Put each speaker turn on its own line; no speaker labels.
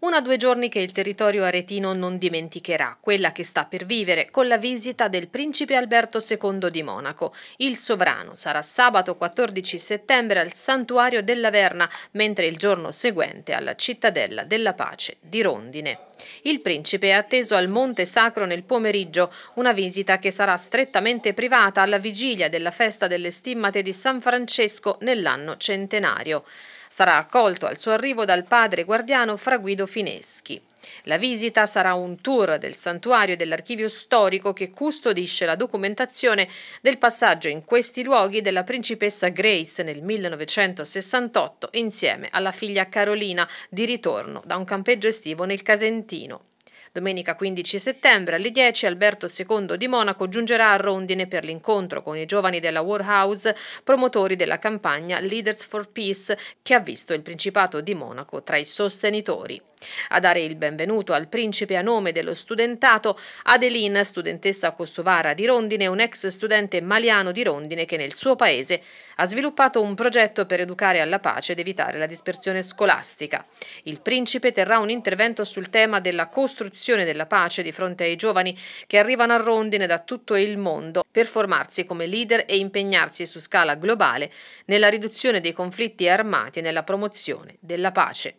Una o due giorni che il territorio aretino non dimenticherà, quella che sta per vivere con la visita del principe Alberto II di Monaco. Il sovrano sarà sabato 14 settembre al santuario della Verna, mentre il giorno seguente alla cittadella della pace di Rondine. Il principe è atteso al Monte Sacro nel pomeriggio, una visita che sarà strettamente privata alla vigilia della festa delle stimmate di San Francesco nell'anno centenario. Sarà accolto al suo arrivo dal padre guardiano Fraguido Fineschi. La visita sarà un tour del santuario e dell'archivio storico che custodisce la documentazione del passaggio in questi luoghi della principessa Grace nel 1968 insieme alla figlia Carolina di ritorno da un campeggio estivo nel Casentino. Domenica 15 settembre alle 10 Alberto II di Monaco giungerà a Rondine per l'incontro con i giovani della War House, promotori della campagna Leaders for Peace, che ha visto il Principato di Monaco tra i sostenitori. A dare il benvenuto al principe a nome dello studentato Adeline, studentessa kosovara di Rondine, un ex studente maliano di Rondine che nel suo paese ha sviluppato un progetto per educare alla pace ed evitare la dispersione scolastica. Il principe terrà un intervento sul tema della costruzione della pace di fronte ai giovani che arrivano a Rondine da tutto il mondo per formarsi come leader e impegnarsi su scala globale nella riduzione dei conflitti armati e nella promozione della pace.